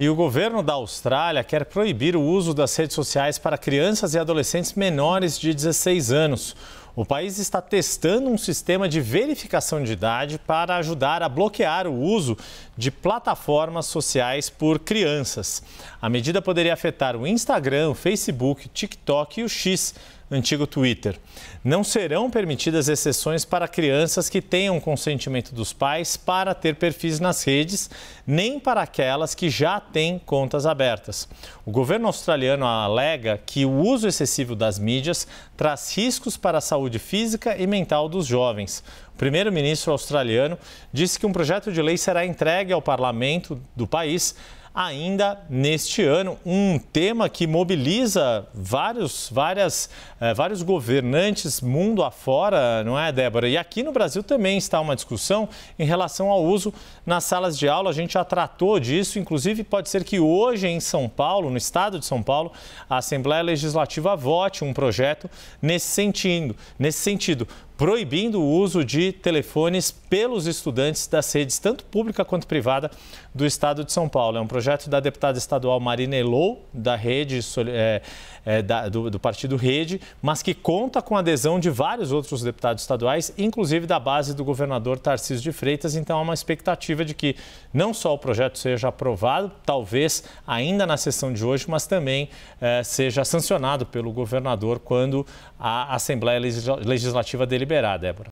E o governo da Austrália quer proibir o uso das redes sociais para crianças e adolescentes menores de 16 anos. O país está testando um sistema de verificação de idade para ajudar a bloquear o uso de plataformas sociais por crianças. A medida poderia afetar o Instagram, o Facebook, o TikTok e o X, antigo Twitter. Não serão permitidas exceções para crianças que tenham consentimento dos pais para ter perfis nas redes, nem para aquelas que já têm contas abertas. O governo australiano alega que o uso excessivo das mídias traz riscos para a saúde física e mental dos jovens. O primeiro-ministro australiano disse que um projeto de lei será entregue ao parlamento do país ainda neste ano. Um tema que mobiliza vários, várias, eh, vários governantes mundo afora, não é, Débora? E aqui no Brasil também está uma discussão em relação ao uso nas salas de aula. A gente já tratou disso, inclusive pode ser que hoje em São Paulo, no estado de São Paulo, a Assembleia Legislativa vote um projeto nesse sentido. Nesse sentido proibindo o uso de telefones pelos estudantes das redes, tanto pública quanto privada, do Estado de São Paulo. É um projeto da deputada estadual Marina Elou, da rede, é, é, da, do, do partido Rede, mas que conta com a adesão de vários outros deputados estaduais, inclusive da base do governador Tarcísio de Freitas. Então há uma expectativa de que não só o projeto seja aprovado, talvez ainda na sessão de hoje, mas também é, seja sancionado pelo governador quando a Assembleia Legislativa dele liberar, Débora.